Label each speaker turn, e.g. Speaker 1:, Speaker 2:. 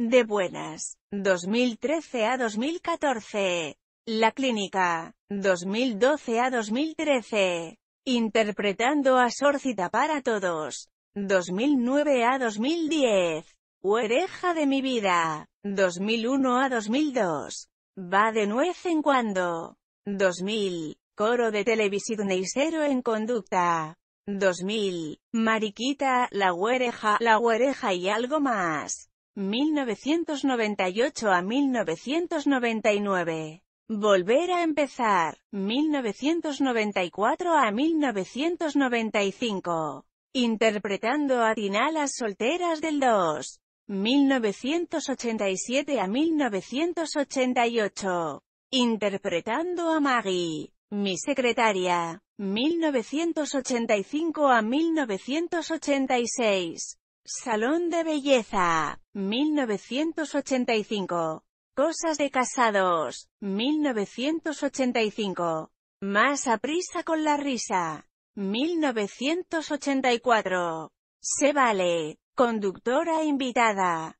Speaker 1: De buenas. 2013 a 2014. La clínica. 2012 a 2013. Interpretando a Sórcita para todos. 2009 a 2010. Huereja de mi vida. 2001 a 2002. Va de nuez en cuando. 2000. Coro de televisión cero en conducta. 2000. Mariquita, la huereja, la huereja y algo más. 1998 a 1999. Volver a empezar, 1994 a 1995. Interpretando a Tina las solteras del 2. 1987 a 1988. Interpretando a Maggie, mi secretaria, 1985 a 1986. Salón de Belleza, 1985. Cosas de casados, 1985. Más a prisa con la risa, 1984. Se vale, conductora invitada,